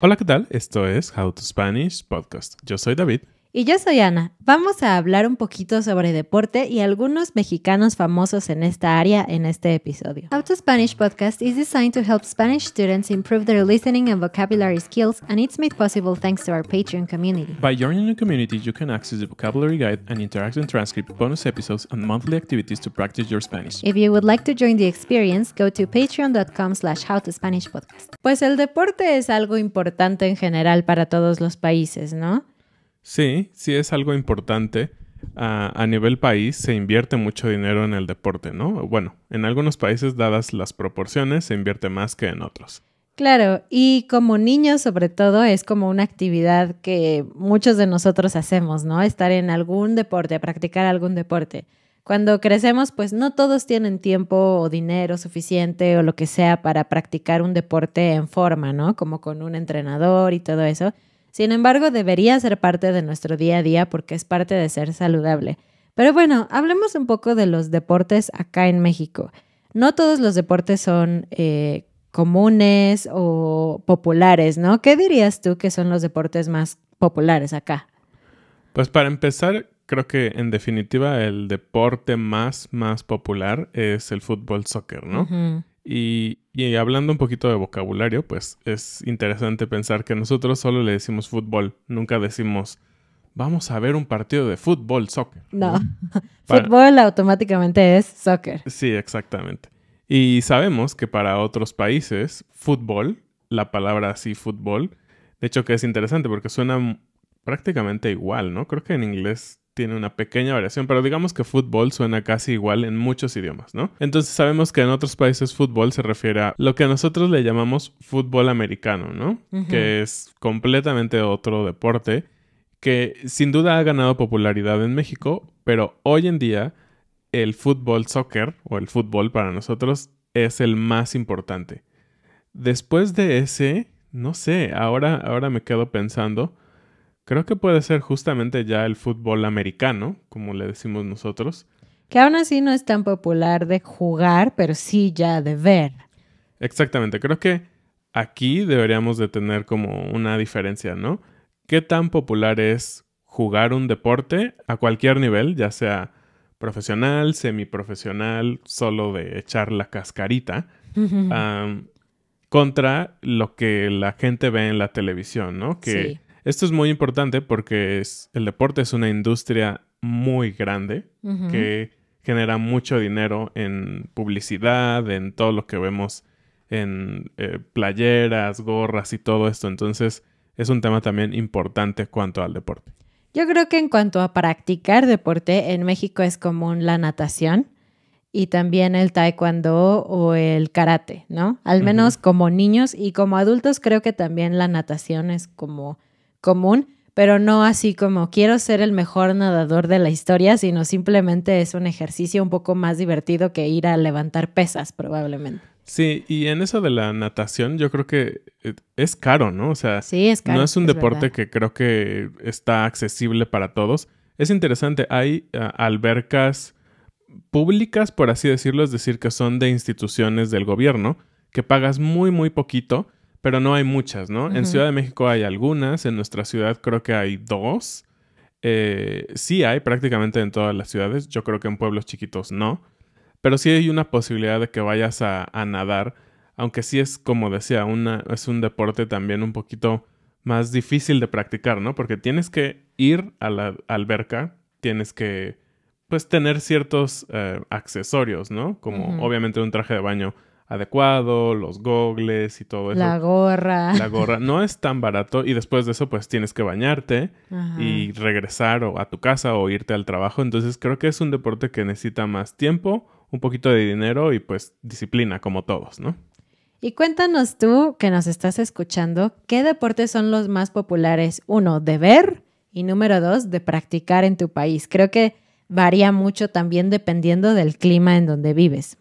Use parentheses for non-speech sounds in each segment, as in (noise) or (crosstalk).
Hola, ¿qué tal? Esto es How to Spanish Podcast. Yo soy David. Y yo soy Ana. Vamos a hablar un poquito sobre deporte y algunos mexicanos famosos en esta área en este episodio. How to Spanish podcast is designed to help Spanish students improve their listening and vocabulary skills, and it's made possible thanks to our Patreon community. By joining the community, you can access the vocabulary guide and interactive transcript, bonus episodes, and monthly activities to practice your Spanish. If you would like to join the experience, go to patreon.com slash howtospanishpodcast. Pues el deporte es algo importante en general para todos los países, ¿no? Sí, sí es algo importante. a nivel país se invierte mucho dinero en el deporte, ¿no? Bueno, en algunos países, dadas las proporciones, se invierte más que en otros. Claro, y como niños sobre todo es como una actividad que muchos de nosotros hacemos, ¿no? Estar en algún deporte, practicar algún deporte. Cuando crecemos, pues no todos tienen tiempo o dinero suficiente o lo que sea para practicar un deporte en forma, ¿no? Como con un entrenador y todo eso. Sin embargo, debería ser parte de nuestro día a día porque es parte de ser saludable. Pero bueno, hablemos un poco de los deportes acá en México. No todos los deportes son eh, comunes o populares, ¿no? ¿Qué dirías tú que son los deportes más populares acá? Pues para empezar, creo que en definitiva el deporte más, más popular es el fútbol soccer, ¿no? Y y hablando un poquito de vocabulario, pues es interesante pensar que nosotros solo le decimos fútbol, nunca decimos vamos a ver un partido de fútbol, soccer. No, (laughs) fútbol automáticamente es soccer. Sí, exactamente. Y sabemos que para otros países, fútbol, la palabra así fútbol, de hecho que es interesante porque suena prácticamente igual, ¿no? Creo que en inglés tiene una pequeña variación, pero digamos que fútbol suena casi igual en muchos idiomas, ¿no? Entonces sabemos que en otros países fútbol se refiere a lo que nosotros le llamamos fútbol americano, ¿no? Que es completamente otro deporte que sin duda ha ganado popularidad en México, pero hoy en día el fútbol soccer o el fútbol para nosotros es el más importante. Después de ese, no sé, ahora, ahora me quedo pensando Creo que puede ser justamente ya el fútbol americano, como le decimos nosotros. Que aún así no es tan popular de jugar, pero sí ya de ver. Exactamente, creo que aquí deberíamos de tener como una diferencia, ¿no? ¿Qué tan popular es jugar un deporte a cualquier nivel, ya sea profesional, semiprofesional, solo de echar la cascarita, contra lo que la gente ve en la televisión, ¿no? Esto es muy importante porque es, el deporte es una industria muy grande que genera mucho dinero en publicidad, en todo lo que vemos en eh, playeras, gorras y todo esto. Entonces es un tema también importante cuanto al deporte. Yo creo que en cuanto a practicar deporte, en México es común la natación y también el taekwondo o el karate, ¿no? Al menos como niños y como adultos creo que también la natación es como común, pero no así como quiero ser el mejor nadador de la historia, sino simplemente es un ejercicio un poco más divertido que ir a levantar pesas probablemente. Sí, y en eso de la natación yo creo que eh, es caro, ¿no? O sea, es no es un deporte que creo que está accesible para todos. Es interesante, hay ah, albercas públicas, por así decirlo, es decir, que son de instituciones del gobierno, que pagas muy, muy poquito pero no hay muchas, ¿no? En Ciudad de México hay algunas, en nuestra ciudad creo que hay dos. Eh, sí hay prácticamente en todas las ciudades, yo creo que en pueblos chiquitos no, pero sí hay una posibilidad de que vayas a, nadar, aunque sí es, como decía, una, es un deporte también un poquito más difícil de practicar, ¿no? Porque tienes que ir a la alberca, tienes que, pues, tener ciertos eh, accesorios, ¿no? Como obviamente un traje de baño adecuado, los gogles y todo eso. La gorra. La gorra. No es tan barato y después de eso pues tienes que bañarte y regresar a tu casa o irte al trabajo. Entonces creo que es un deporte que necesita más tiempo, un poquito de dinero y pues disciplina como todos, ¿no? Y cuéntanos tú que nos estás escuchando, ¿qué deportes son los más populares? Uno, de ver y número dos, de practicar en tu país. Creo que varía mucho también dependiendo del clima en donde vives.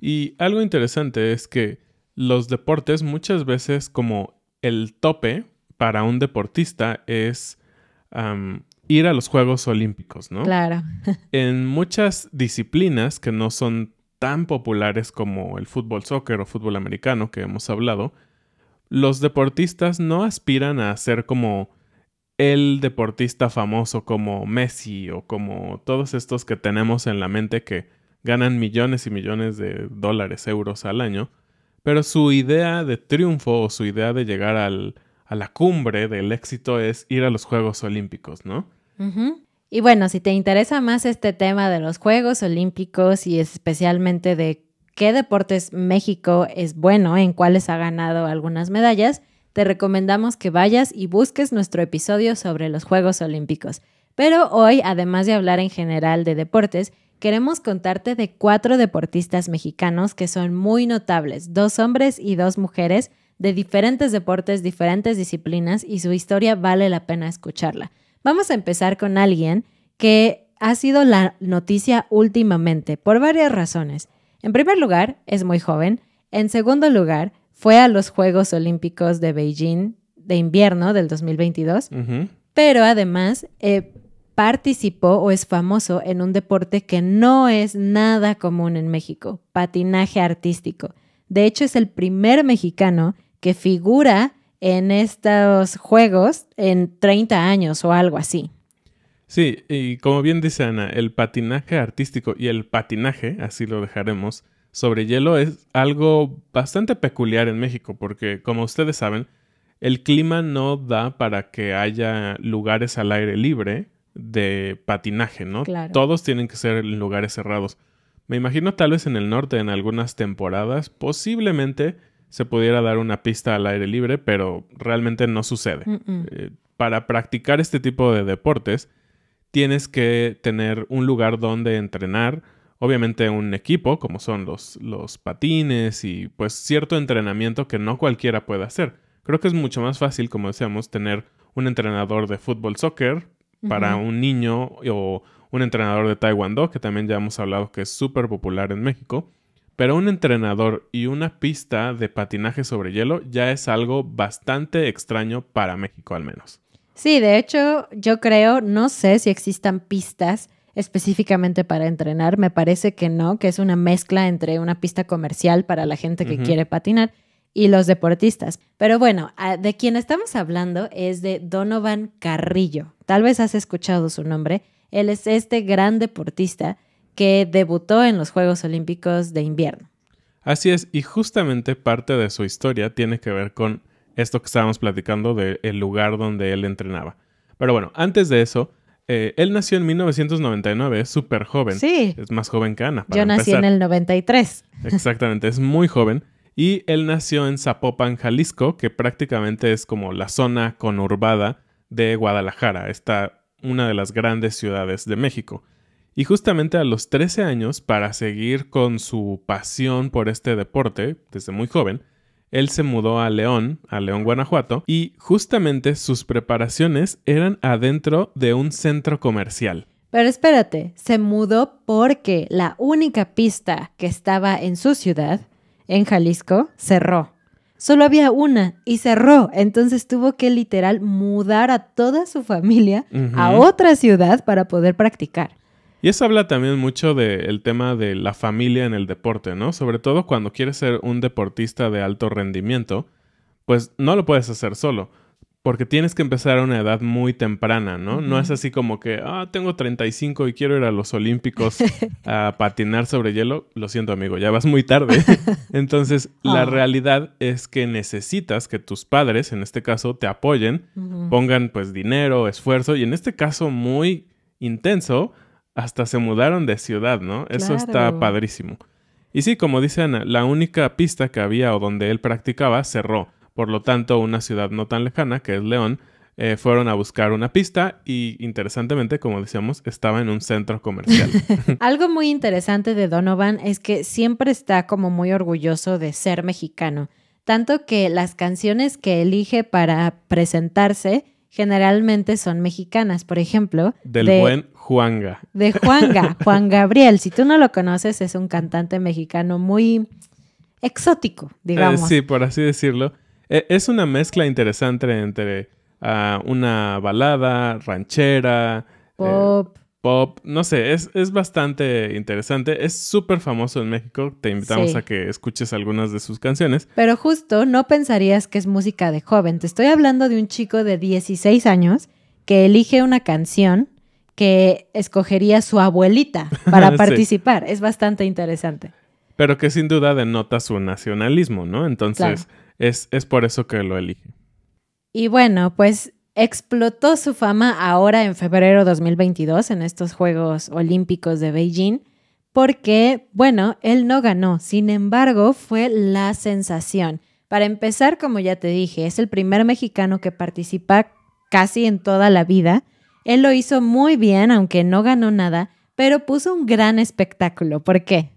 Y algo interesante es que los deportes muchas veces como el tope para un deportista es ir a los Juegos Olímpicos, ¿no? Claro. (laughs) en muchas disciplinas que no son tan populares como el fútbol soccer o fútbol americano que hemos hablado, los deportistas no aspiran a ser como el deportista famoso como Messi o como todos estos que tenemos en la mente que ganan millones y millones de dólares, euros al año, pero su idea de triunfo o su idea de llegar a la cumbre del éxito es ir a los Juegos Olímpicos, ¿no? Y bueno, si te interesa más este tema de los Juegos Olímpicos y especialmente de qué deportes México es bueno, en cuáles ha ganado algunas medallas, te recomendamos que vayas y busques nuestro episodio sobre los Juegos Olímpicos. Pero hoy, además de hablar en general de deportes, queremos contarte de cuatro deportistas mexicanos que son muy notables, dos hombres y dos mujeres de diferentes deportes, diferentes disciplinas y su historia vale la pena escucharla. Vamos a empezar con alguien que ha sido la noticia últimamente por varias razones. En primer lugar, es muy joven. En segundo lugar, fue a los Juegos Olímpicos de Beijing de invierno del 2022. Pero además, eh, participó o es famoso en un deporte que no es nada común en México, patinaje artístico. De hecho, es el primer mexicano que figura en estos juegos en 30 años o algo así. Sí, y como bien dice Ana, el patinaje artístico y el patinaje, así lo dejaremos, sobre hielo es algo bastante peculiar en México, porque como ustedes saben, el clima no da para que haya lugares al aire libre de patinaje, ¿no? Todos tienen que ser en lugares cerrados. Me imagino tal vez en el norte en algunas temporadas posiblemente se pudiera dar una pista al aire libre, pero realmente no sucede. Eh, para practicar este tipo de deportes tienes que tener un lugar donde entrenar, obviamente un equipo como son los, los patines y pues cierto entrenamiento que no cualquiera puede hacer. Creo que es mucho más fácil, como decíamos, tener un entrenador de fútbol soccer para un niño o un entrenador de taekwondo, que también ya hemos hablado que es súper popular en México. Pero un entrenador y una pista de patinaje sobre hielo ya es algo bastante extraño para México al menos. Sí, de hecho, yo creo, no sé si existan pistas específicamente para entrenar, me parece que no, que es una mezcla entre una pista comercial para la gente que quiere patinar y los deportistas. Pero bueno, de quien estamos hablando es de Donovan Carrillo, tal vez has escuchado su nombre, él es este gran deportista que debutó en los Juegos Olímpicos de invierno. Así es, y justamente parte de su historia tiene que ver con esto que estábamos platicando del el lugar donde él entrenaba. Pero bueno, antes de eso, eh, él nació en 1999, es súper joven. Sí. Es más joven que Ana. Yo nací en el 93. Exactamente, es muy joven. Y él nació en Zapopan, Jalisco, que prácticamente es como la zona conurbada de Guadalajara, está una de las grandes ciudades de México. Y justamente a los 13 años, para seguir con su pasión por este deporte, desde muy joven, él se mudó a León, a León, Guanajuato, y justamente sus preparaciones eran adentro de un centro comercial. Pero espérate, se mudó porque la única pista que estaba en su ciudad, en Jalisco, cerró solo había una y cerró. Entonces tuvo que literal mudar a toda su familia a otra ciudad para poder practicar. Y eso habla también mucho del tema de la familia en el deporte, ¿no? Sobre todo cuando quieres ser un deportista de alto rendimiento, pues no lo puedes hacer solo porque tienes que empezar a una edad muy temprana, ¿no? No es así como que, ah, tengo 35 y quiero ir a los Olímpicos a (laughs) patinar sobre hielo. Lo siento, amigo, ya vas muy tarde. (laughs) Entonces, la ah. realidad es que necesitas que tus padres, en este caso, te apoyen, pongan pues dinero, esfuerzo y en este caso muy intenso, hasta se mudaron de ciudad, ¿no? Eso está padrísimo. Y sí, como dice Ana, la única pista que había o donde él practicaba cerró. Por lo tanto, una ciudad no tan lejana, que es León, eh, fueron a buscar una pista y interesantemente, como decíamos, estaba en un centro comercial. (laughs) Algo muy interesante de Donovan es que siempre está como muy orgulloso de ser mexicano, tanto que las canciones que elige para presentarse generalmente son mexicanas, por ejemplo. Del buen Juanga. De Juanga, (laughs) Juan Gabriel. Si tú no lo conoces, es un cantante mexicano muy exótico, eh, digamos. sí, por así decirlo. E, es una mezcla interesante entre ah, una balada, ranchera, eh, pop. pop, no sé, es, es, bastante interesante, es súper famoso en México, te invitamos a que escuches algunas de sus canciones. Pero justo no pensarías que es música de joven, te estoy hablando de un chico de 16 años que elige una canción que escogería su abuelita para (laughs) participar, es bastante interesante. Pero que sin duda denota su nacionalismo, ¿no? Entonces... Es, por eso que lo elige. Y bueno, pues explotó su fama ahora en febrero 2022 en estos Juegos Olímpicos de Beijing porque, bueno, él no ganó, sin embargo, fue la sensación. Para empezar, como ya te dije, es el primer mexicano que participa casi en toda la vida. Él lo hizo muy bien, aunque no ganó nada, pero puso un gran espectáculo. ¿Por qué?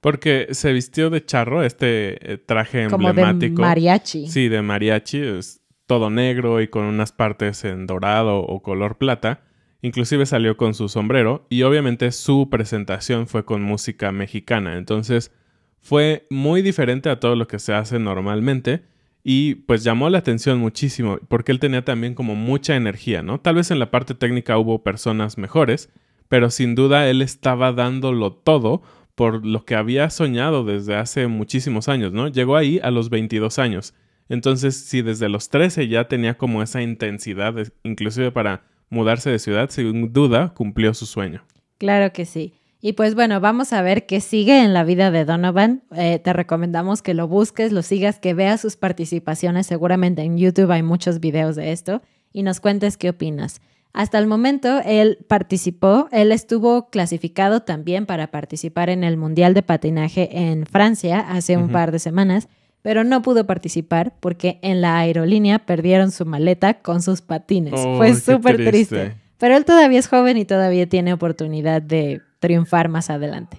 Porque se vistió de charro, este eh, traje emblemático. de mariachi. Sí, de mariachi. Es todo negro y con unas partes en dorado o color plata. Inclusive salió con su sombrero y obviamente su presentación fue con música mexicana. Entonces fue muy diferente a todo lo que se hace normalmente y pues llamó la atención muchísimo porque él tenía también como mucha energía, ¿no? Tal vez en la parte técnica hubo personas mejores, pero sin duda él estaba dándolo todo por lo que había soñado desde hace muchísimos años, ¿no? Llegó ahí a los 22 años. Entonces, si desde los 13 ya tenía como esa intensidad, inclusive para mudarse de ciudad, sin duda cumplió su sueño. Claro que sí. Y pues bueno, vamos a ver qué sigue en la vida de Donovan. Eh, te recomendamos que lo busques, lo sigas, que veas sus participaciones. Seguramente en YouTube hay muchos videos de esto y nos cuentes qué opinas. Hasta el momento él participó, él estuvo clasificado también para participar en el Mundial de Patinaje en Francia hace un par de semanas, pero no pudo participar porque en la aerolínea perdieron su maleta con sus patines. Oh, Fue súper triste. Pero él todavía es joven y todavía tiene oportunidad de triunfar más adelante.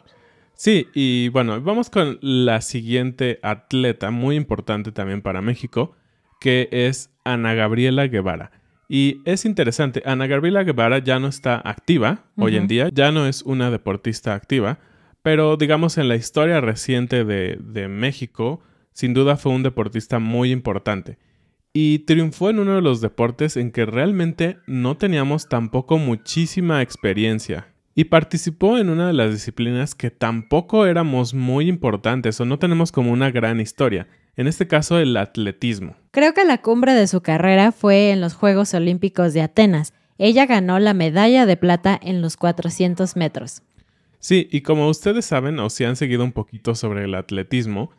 Sí, y bueno, vamos con la siguiente atleta, muy importante también para México, que es Ana Gabriela Guevara. Y es interesante, Ana Gabriela Guevara ya no está activa hoy en día, ya no es una deportista activa, pero digamos en la historia reciente de México, sin duda fue un deportista muy importante. Y triunfó en uno de los deportes en que realmente no teníamos tampoco muchísima experiencia. Y participó en una de las disciplinas que tampoco éramos muy importantes o no tenemos como una gran historia en este caso el atletismo. Creo que la cumbre de su carrera fue en los Juegos Olímpicos de Atenas. Ella ganó la medalla de plata en los 400 metros. Sí, y como ustedes saben o si han seguido un poquito sobre el atletismo,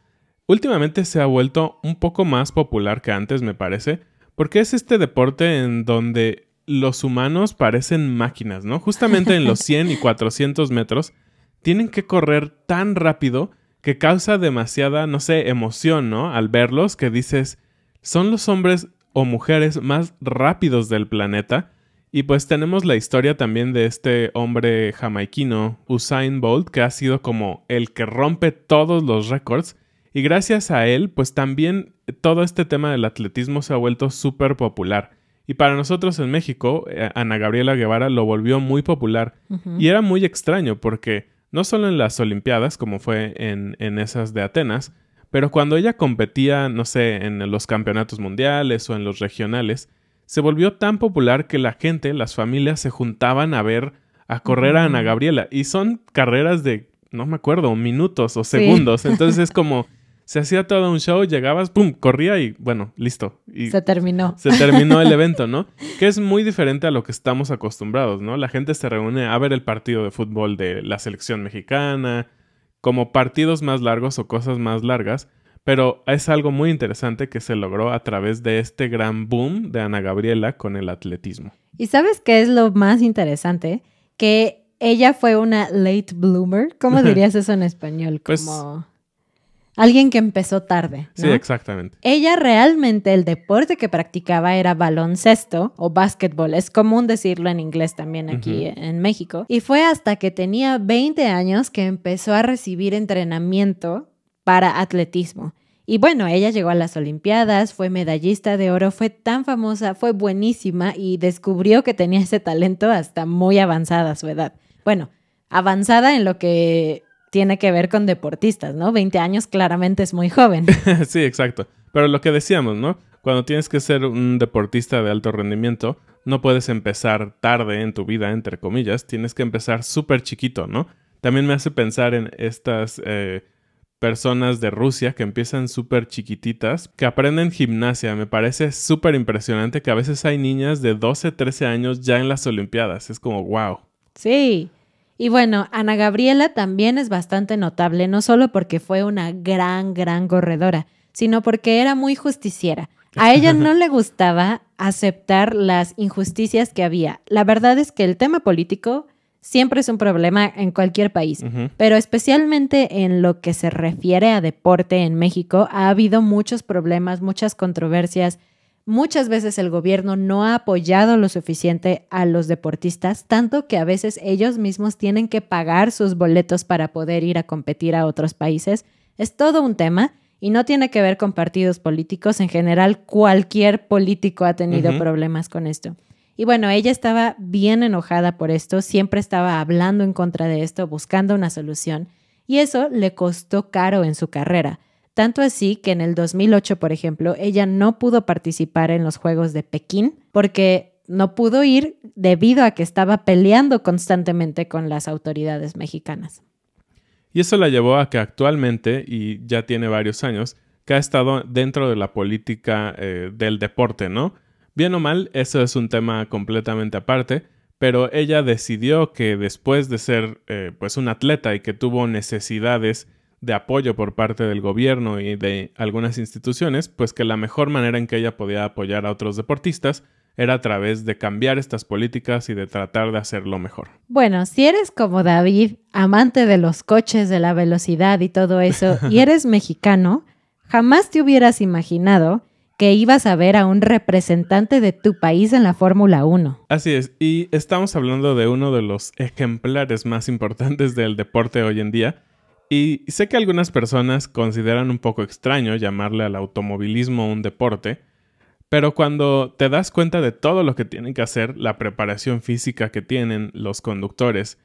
últimamente se ha vuelto un poco más popular que antes, me parece, porque es este deporte en donde los humanos parecen máquinas, ¿no? Justamente en los 100 (laughs) y 400 metros tienen que correr tan rápido que causa demasiada, no sé, emoción, ¿no? Al verlos, que dices, son los hombres o mujeres más rápidos del planeta. Y pues tenemos la historia también de este hombre jamaiquino, Usain Bolt, que ha sido como el que rompe todos los récords. Y gracias a él, pues también todo este tema del atletismo se ha vuelto súper popular. Y para nosotros en México, eh, Ana Gabriela Guevara lo volvió muy popular. Y era muy extraño porque no solo en las Olimpiadas, como fue en, en esas de Atenas, pero cuando ella competía, no sé, en los campeonatos mundiales o en los regionales, se volvió tan popular que la gente, las familias, se juntaban a ver, a correr a Ana Gabriela. Y son carreras de, no me acuerdo, minutos o segundos. Entonces es como... (laughs) se hacía todo un show, llegabas, pum, corría y bueno, listo. Y se terminó. Se terminó el evento, ¿no? (laughs) Que es muy diferente a lo que estamos acostumbrados, ¿no? La gente se reúne a ver el partido de fútbol de la selección mexicana, como partidos más largos o cosas más largas, pero es algo muy interesante que se logró a través de este gran boom de Ana Gabriela con el atletismo. ¿Y sabes qué es lo más interesante? Que ella fue una late bloomer. ¿Cómo (laughs) dirías eso en español? Pues, como... Alguien que empezó tarde. Sí, exactamente. Ella realmente el deporte que practicaba era baloncesto o básquetbol. Es común decirlo en inglés también aquí en México. Y fue hasta que tenía 20 años que empezó a recibir entrenamiento para atletismo. Y bueno, ella llegó a las Olimpiadas, fue medallista de oro, fue tan famosa, fue buenísima y descubrió que tenía ese talento hasta muy avanzada su edad. Bueno, avanzada en lo que tiene que ver con deportistas, ¿no? 20 años claramente es muy joven. (laughs) sí, exacto. Pero lo que decíamos, ¿no? Cuando tienes que ser un deportista de alto rendimiento, no puedes empezar tarde en tu vida, entre comillas, tienes que empezar súper chiquito, ¿no? También me hace pensar en estas eh, personas de Rusia que empiezan súper chiquititas, que aprenden gimnasia. Me parece súper impresionante que a veces hay niñas de 12, 13 años ya en las Olimpiadas. Es como, wow. Sí. Y bueno, Ana Gabriela también es bastante notable, no solo porque fue una gran, gran corredora, sino porque era muy justiciera. A ella (laughs) no le gustaba aceptar las injusticias que había. La verdad es que el tema político siempre es un problema en cualquier país, pero especialmente en lo que se refiere a deporte en México, ha habido muchos problemas, muchas controversias, Muchas veces el gobierno no ha apoyado lo suficiente a los deportistas, tanto que a veces ellos mismos tienen que pagar sus boletos para poder ir a competir a otros países. Es todo un tema y no tiene que ver con partidos políticos. En general, cualquier político ha tenido problemas con esto. Y bueno, ella estaba bien enojada por esto, siempre estaba hablando en contra de esto, buscando una solución, y eso le costó caro en su carrera tanto así que en el 2008, por ejemplo, ella no pudo participar en los Juegos de Pekín porque no pudo ir debido a que estaba peleando constantemente con las autoridades mexicanas. Y eso la llevó a que actualmente, y ya tiene varios años, que ha estado dentro de la política eh, del deporte, ¿no? Bien o mal, eso es un tema completamente aparte, pero ella decidió que después de ser eh, pues un atleta y que tuvo necesidades de apoyo por parte del gobierno y de algunas instituciones, pues que la mejor manera en que ella podía apoyar a otros deportistas era a través de cambiar estas políticas y de tratar de hacerlo mejor. Bueno, si eres como David, amante de los coches, de la velocidad y todo eso, (laughs) y eres mexicano, jamás te hubieras imaginado que ibas a ver a un representante de tu país en la Fórmula 1. Así es, y estamos hablando de uno de los ejemplares más importantes del deporte hoy en día, y sé que algunas personas consideran un poco extraño llamarle al automovilismo un deporte, pero cuando te das cuenta de todo lo que tienen que hacer, la preparación física que tienen los conductores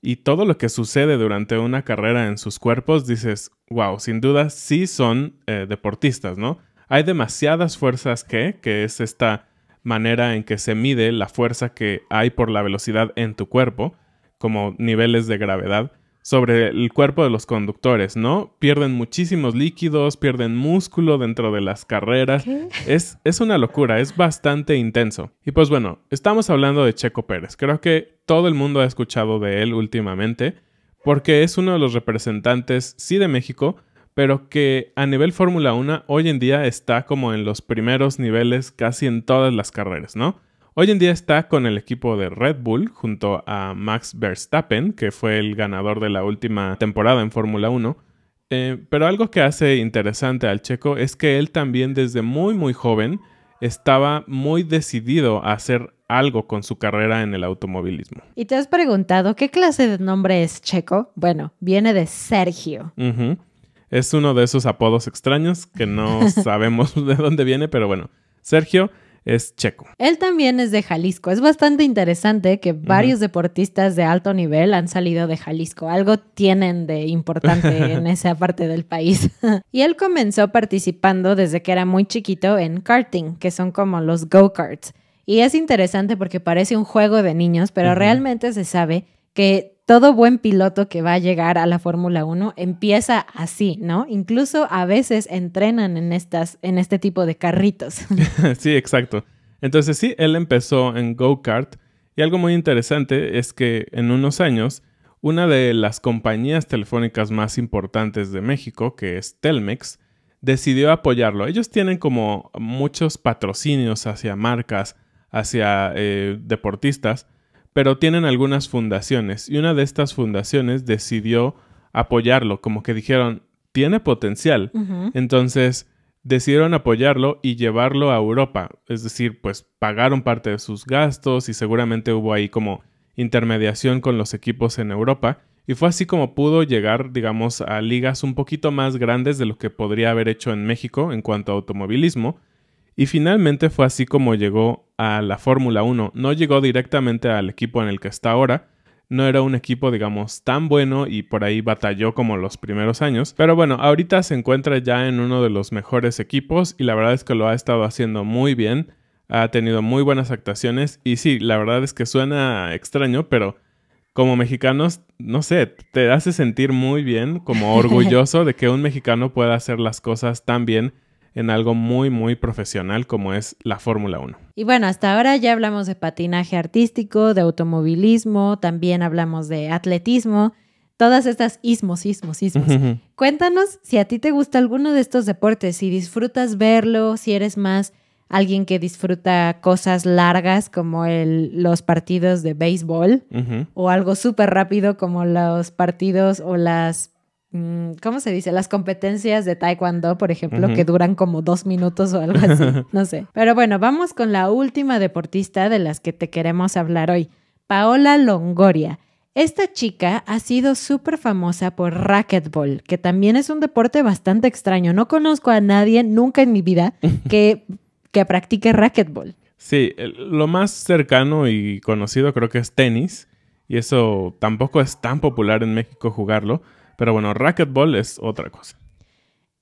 y todo lo que sucede durante una carrera en sus cuerpos, dices, wow, sin duda sí son eh, deportistas, ¿no? Hay demasiadas fuerzas que, que es esta manera en que se mide la fuerza que hay por la velocidad en tu cuerpo, como niveles de gravedad sobre el cuerpo de los conductores, ¿no? Pierden muchísimos líquidos, pierden músculo dentro de las carreras. Es, es, una locura, es bastante intenso. Y pues bueno, estamos hablando de Checo Pérez. Creo que todo el mundo ha escuchado de él últimamente, porque es uno de los representantes, sí, de México, pero que a nivel Fórmula 1 hoy en día está como en los primeros niveles casi en todas las carreras, ¿no? Hoy en día está con el equipo de Red Bull junto a Max Verstappen, que fue el ganador de la última temporada en Fórmula 1. Eh, pero algo que hace interesante al checo es que él también desde muy muy joven estaba muy decidido a hacer algo con su carrera en el automovilismo. ¿Y te has preguntado qué clase de nombre es checo? Bueno, viene de Sergio. Es uno de esos apodos extraños que no (laughs) sabemos de dónde viene, pero bueno, Sergio es checo. Él también es de Jalisco. Es bastante interesante que varios deportistas de alto nivel han salido de Jalisco. Algo tienen de importante (laughs) en esa parte del país. (laughs) y él comenzó participando desde que era muy chiquito en karting, que son como los go-karts. Y es interesante porque parece un juego de niños, pero realmente se sabe que todo buen piloto que va a llegar a la Fórmula 1 empieza así, ¿no? Incluso a veces entrenan en, estas, en este tipo de carritos. (laughs) sí, exacto. Entonces sí, él empezó en go-kart y algo muy interesante es que en unos años, una de las compañías telefónicas más importantes de México, que es Telmex, decidió apoyarlo. Ellos tienen como muchos patrocinios hacia marcas, hacia eh, deportistas, pero tienen algunas fundaciones y una de estas fundaciones decidió apoyarlo, como que dijeron, tiene potencial. Entonces decidieron apoyarlo y llevarlo a Europa, es decir, pues pagaron parte de sus gastos y seguramente hubo ahí como intermediación con los equipos en Europa. Y fue así como pudo llegar, digamos, a ligas un poquito más grandes de lo que podría haber hecho en México en cuanto a automovilismo, y finalmente fue así como llegó a la Fórmula 1. No llegó directamente al equipo en el que está ahora. No era un equipo, digamos, tan bueno y por ahí batalló como los primeros años. Pero bueno, ahorita se encuentra ya en uno de los mejores equipos y la verdad es que lo ha estado haciendo muy bien. Ha tenido muy buenas actuaciones y sí, la verdad es que suena extraño, pero como mexicanos, no sé, te hace sentir muy bien, como (laughs) orgulloso de que un mexicano pueda hacer las cosas tan bien en algo muy, muy profesional como es la Fórmula 1. Y bueno, hasta ahora ya hablamos de patinaje artístico, de automovilismo, también hablamos de atletismo, todas estas ismos, ismos, ismos. Cuéntanos si a ti te gusta alguno de estos deportes, si disfrutas verlo, si eres más alguien que disfruta cosas largas como los partidos de béisbol o algo súper rápido como los partidos o las Mm, ¿cómo se dice? Las competencias de Taekwondo, por ejemplo, que duran como dos minutos o algo así. (laughs) No sé. Pero bueno, vamos con la última deportista de las que te queremos hablar hoy, Paola Longoria. Esta chica ha sido súper famosa por racquetball, que también es un deporte bastante extraño. No conozco a nadie nunca en mi vida (laughs) que, que practique racquetball. Sí, lo más cercano y conocido creo que es tenis, y eso tampoco es tan popular en México jugarlo pero bueno, racquetball es otra cosa.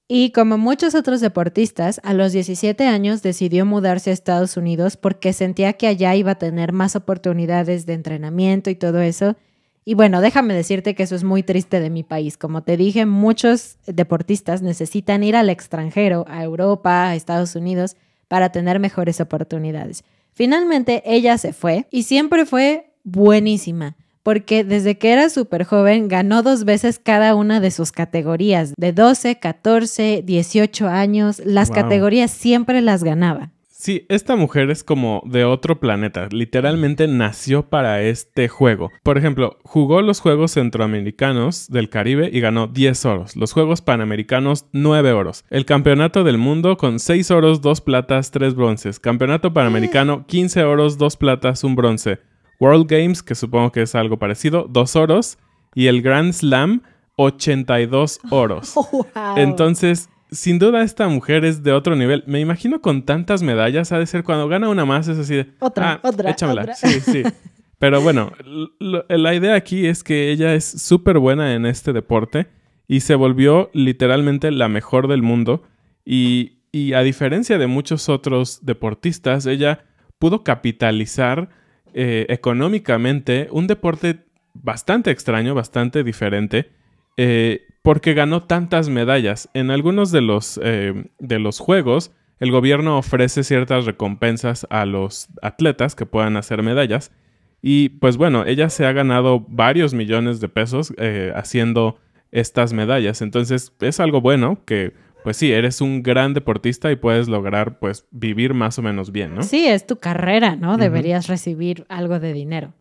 Y como muchos otros deportistas, a los 17 años decidió mudarse a Estados Unidos porque sentía que allá iba a tener más oportunidades de entrenamiento y todo eso. Y bueno, déjame decirte que eso es muy triste de mi país. Como te dije, muchos deportistas necesitan ir al extranjero, a Europa, a Estados Unidos, para tener mejores oportunidades. Finalmente, ella se fue y siempre fue buenísima porque desde que era súper joven ganó dos veces cada una de sus categorías, de 12, 14, 18 años, las categorías siempre las ganaba. Sí, esta mujer es como de otro planeta, literalmente nació para este juego. Por ejemplo, jugó los Juegos Centroamericanos del Caribe y ganó 10 oros, los Juegos Panamericanos 9 oros, el Campeonato del Mundo con 6 oros, 2 platas, 3 bronces, Campeonato Panamericano 15 oros, 2 platas, 1 bronce, World Games, que supongo que es algo parecido, dos oros. Y el Grand Slam, 82 oros. (laughs) Oh, Entonces, sin duda esta mujer es de otro nivel. Me imagino con tantas medallas, ha de ser cuando gana una más, es así de... Otra, ah, otra. Échamela. Sí, sí. (laughs) Pero bueno, la idea aquí es que ella es súper buena en este deporte y se volvió literalmente la mejor del mundo. Y, y a diferencia de muchos otros deportistas, ella pudo capitalizar eh, económicamente un deporte bastante extraño, bastante diferente, eh, porque ganó tantas medallas. En algunos de los, eh, de los juegos, el gobierno ofrece ciertas recompensas a los atletas que puedan hacer medallas. Y pues bueno, ella se ha ganado varios millones de pesos haciendo estas medallas. Entonces es algo bueno que pues sí, eres un gran deportista y puedes lograr pues vivir más o menos bien, ¿no? Sí, es tu carrera, ¿no? Deberías recibir algo de dinero.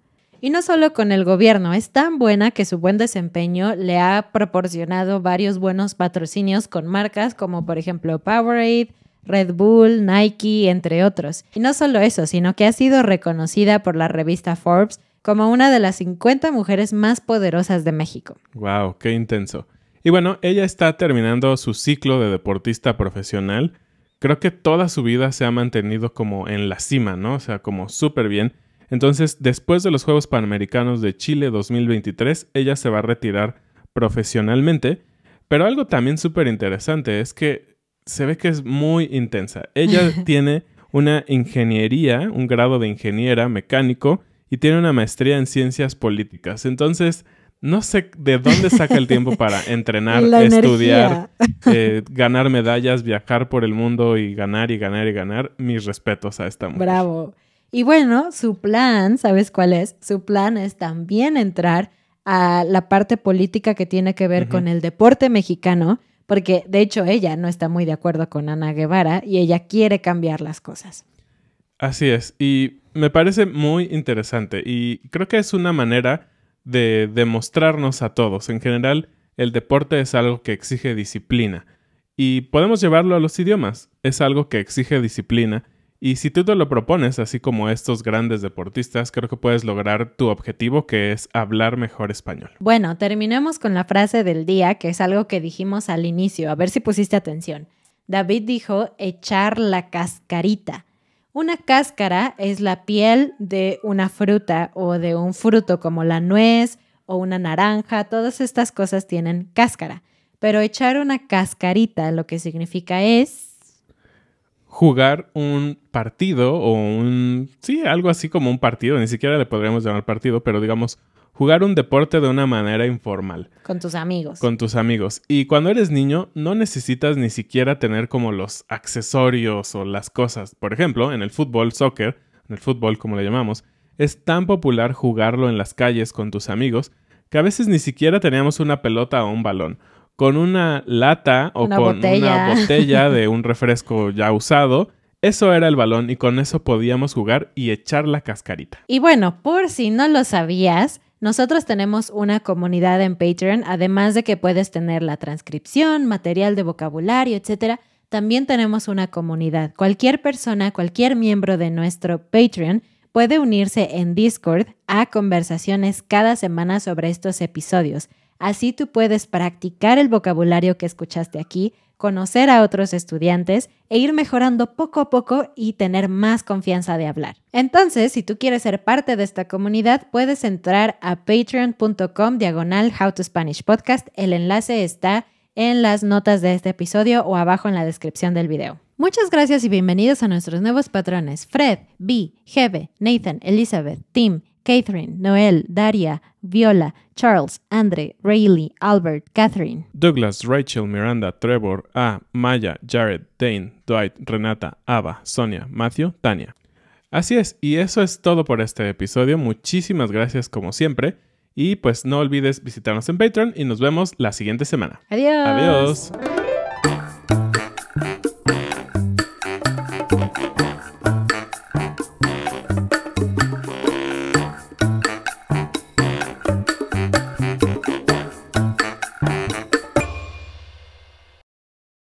Y no solo con el gobierno, es tan buena que su buen desempeño le ha proporcionado varios buenos patrocinios con marcas como por ejemplo Powerade, Red Bull, Nike, entre otros. Y no solo eso, sino que ha sido reconocida por la revista Forbes como una de las 50 mujeres más poderosas de México. ¡Wow! ¡Qué intenso! Y bueno, ella está terminando su ciclo de deportista profesional. Creo que toda su vida se ha mantenido como en la cima, ¿no? O sea, como súper bien. Entonces, después de los Juegos Panamericanos de Chile 2023, ella se va a retirar profesionalmente. Pero algo también súper interesante es que se ve que es muy intensa. Ella (laughs) tiene una ingeniería, un grado de ingeniera mecánico y tiene una maestría en ciencias políticas. Entonces, no sé de dónde saca el tiempo para (laughs) entrenar, estudiar, eh, ganar medallas, viajar por el mundo y ganar y ganar y ganar. Mis respetos a esta mujer. Bravo. Y bueno, su plan, ¿sabes cuál es? Su plan es también entrar a la parte política que tiene que ver con el deporte mexicano, porque de hecho ella no está muy de acuerdo con Ana Guevara y ella quiere cambiar las cosas. Así es, y me parece muy interesante y creo que es una manera de demostrarnos a todos. En general, el deporte es algo que exige disciplina. Y podemos llevarlo a los idiomas. Es algo que exige disciplina. Y si tú te lo propones, así como estos grandes deportistas, creo que puedes lograr tu objetivo, que es hablar mejor español. Bueno, terminemos con la frase del día, que es algo que dijimos al inicio. A ver si pusiste atención. David dijo echar la cascarita. Una cáscara es la piel de una fruta o de un fruto como la nuez o una naranja, todas estas cosas tienen cáscara. Pero echar una cascarita lo que significa es jugar un partido o un... Sí, algo así como un partido, ni siquiera le podríamos llamar partido, pero digamos jugar un deporte de una manera informal. Con tus amigos. Con tus amigos. Y cuando eres niño, no necesitas ni siquiera tener como los accesorios o las cosas. Por ejemplo, en el fútbol, soccer, en el fútbol como le llamamos, es tan popular jugarlo en las calles con tus amigos que a veces ni siquiera teníamos una pelota o un balón. Con una lata o con una (laughs) botella de un refresco ya usado, eso era el balón y con eso podíamos jugar y echar la cascarita. Y bueno, por si no lo sabías, nosotros tenemos una comunidad en Patreon, además de que puedes tener la transcripción, material de vocabulario, etcétera. También tenemos una comunidad. Cualquier persona, cualquier miembro de nuestro Patreon puede unirse en Discord a conversaciones cada semana sobre estos episodios. Así tú puedes practicar el vocabulario que escuchaste aquí, conocer a otros estudiantes e ir mejorando poco a poco y tener más confianza de hablar. Entonces, si tú quieres ser parte de esta comunidad, puedes entrar a patreon.com diagonal How to Spanish Podcast. El enlace está en las notas de este episodio o abajo en la descripción del video. Muchas gracias y bienvenidos a nuestros nuevos patrones Fred, B, Hebe, Nathan, Elizabeth, Tim, Catherine, Noel, Daria, Viola, Charles, Andre, Rayleigh, Albert, Catherine. Douglas, Rachel, Miranda, Trevor, A, Maya, Jared, Dane, Dwight, Renata, Ava, Sonia, Matthew, Tania. Así es, y eso es todo por este episodio. Muchísimas gracias como siempre. Y pues no olvides visitarnos en Patreon y nos vemos la siguiente semana. Adiós. Adiós.